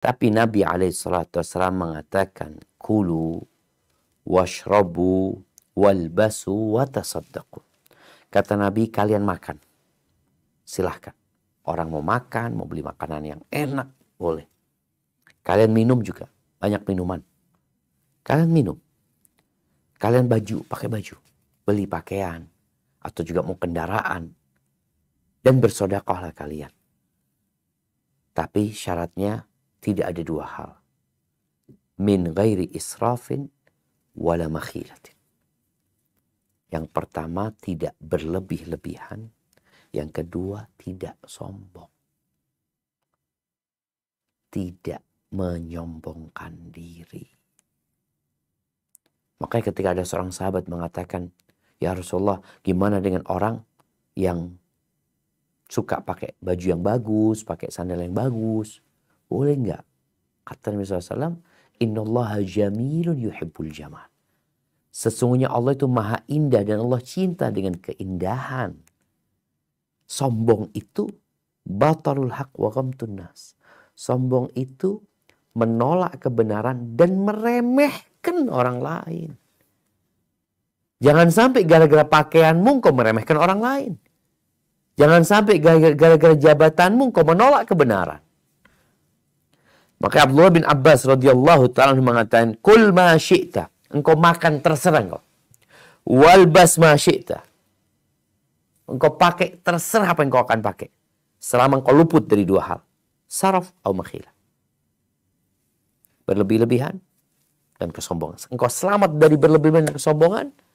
Tapi Nabi Alaihissalam mengatakan, Kulu washrabu walbasu watasaddaqu. Kata Nabi, kalian makan. Silahkan. Orang mau makan, mau beli makanan yang enak, boleh. Kalian minum juga, banyak minuman. Kalian minum. Kalian baju, pakai baju. Beli pakaian. Atau juga mau kendaraan. Dan bersodakohlah kalian. Tapi syaratnya tidak ada dua hal. Min ghairi israfin wala makhilatin. Yang pertama tidak berlebih-lebihan. Yang kedua tidak sombong. Tidak menyombongkan diri. Makanya ketika ada seorang sahabat mengatakan, Ya Rasulullah gimana dengan orang yang suka pakai baju yang bagus, pakai sandal yang bagus, boleh nggak? Kata Nabi SAW, Innallaha jamilun yuhibbul jamal. Sesungguhnya Allah itu maha indah dan Allah cinta dengan keindahan. Sombong itu batarul haq wa nas. Sombong itu menolak kebenaran dan meremehkan orang lain. Jangan sampai gara-gara pakaianmu kau meremehkan orang lain. Jangan sampai gara-gara jabatanmu kau menolak kebenaran. Maka Abdullah bin Abbas radhiyallahu taala mengatakan, "Kul ma syi'ta." Engkau makan terserah engkau. Walbas ma syi'ta. Engkau pakai terserah apa yang kau akan pakai. Selama engkau luput dari dua hal. Saraf atau makhilah. Berlebih-lebihan dan kesombongan. Engkau selamat dari berlebih-lebihan dan kesombongan